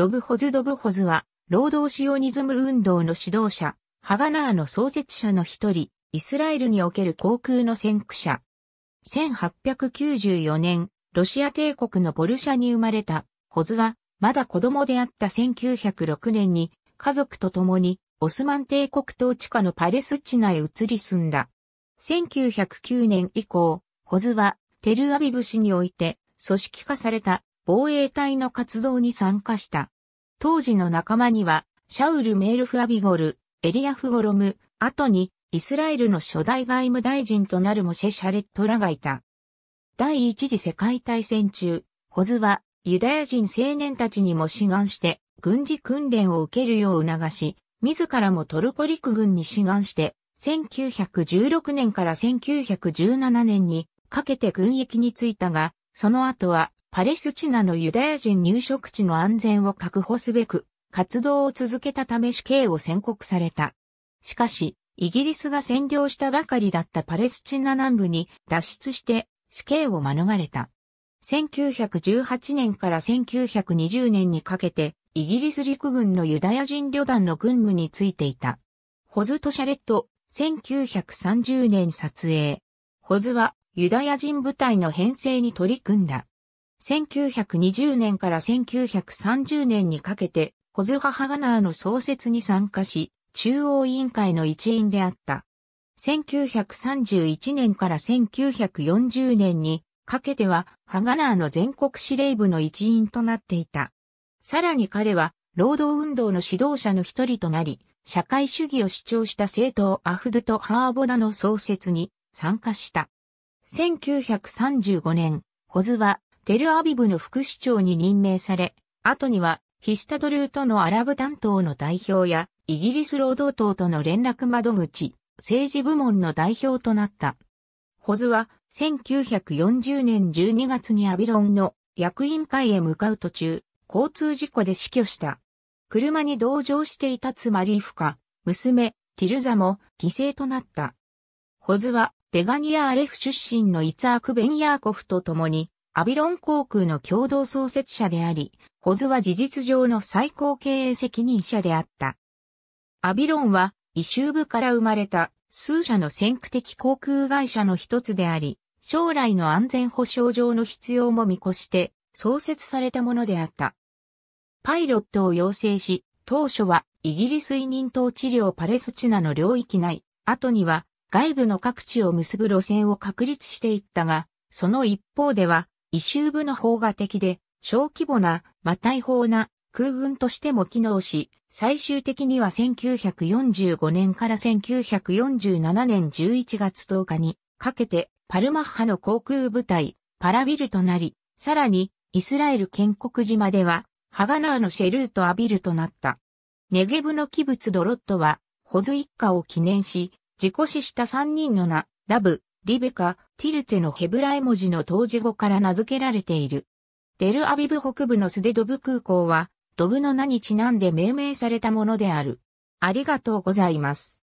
ドブホズ・ドブホズは、労働シオニズム運動の指導者、ハガナーの創設者の一人、イスラエルにおける航空の先駆者。1894年、ロシア帝国のボルシャに生まれた、ホズは、まだ子供であった1906年に、家族と共に、オスマン帝国統治下のパレスチナへ移り住んだ。1909年以降、ホズは、テルアビブ市において、組織化された防衛隊の活動に参加した。当時の仲間には、シャウル・メールフ・アビゴル、エリアフ・ゴロム、後に、イスラエルの初代外務大臣となるモシェ・シャレットらがいた。第一次世界大戦中、ホズは、ユダヤ人青年たちにも志願して、軍事訓練を受けるよう促し、自らもトルコ陸軍に志願して、1916年から1917年にかけて軍役に就いたが、その後はパレスチナのユダヤ人入植地の安全を確保すべく、活動を続けたため死刑を宣告された。しかし、イギリスが占領したばかりだったパレスチナ南部に脱出して死刑を免れた。1918年から1920年にかけて、イギリス陸軍のユダヤ人旅団の軍務についていた。ホズとシャレット、1930年撮影。ホズはユダヤ人部隊の編成に取り組んだ。1920年から1930年にかけて、ホズハハガナーの創設に参加し、中央委員会の一員であった。1931年から1940年にかけては、ハガナーの全国司令部の一員となっていた。さらに彼は、労働運動の指導者の一人となり、社会主義を主張した政党アフドゥとハーボダの創設に参加した。1935年、ホズはテルアビブの副市長に任命され、後にはヒスタドルートのアラブ担当の代表やイギリス労働党との連絡窓口、政治部門の代表となった。ホズは1940年12月にアビロンの役員会へ向かう途中、交通事故で死去した。車に同乗していた妻リーフか、娘、ティルザも犠牲となった。ホズは、デガニア・アレフ出身のイツアーク・ベンヤーコフと共に、アビロン航空の共同創設者であり、ホズは事実上の最高経営責任者であった。アビロンは、異ー部から生まれた数社の先駆的航空会社の一つであり、将来の安全保障上の必要も見越して創設されたものであった。パイロットを養成し、当初はイギリス委任統治領パレスチナの領域内、後には外部の各地を結ぶ路線を確立していったが、その一方では異臭部の方が敵で、小規模な、ま大砲な空軍としても機能し、最終的には1945年から1947年11月10日にかけてパルマッハの航空部隊パラビルとなり、さらにイスラエル建国島ではハガナーのシェルートアビルとなった。ネゲブの器物ドロットはホズ一家を記念し、事故死した3人の名、ラブ、リベカ、ティルツェのヘブライ文字の当時語から名付けられている。デルアビブ北部のスデドブ空港は、ドブの名にちなんで命名されたものである。ありがとうございます。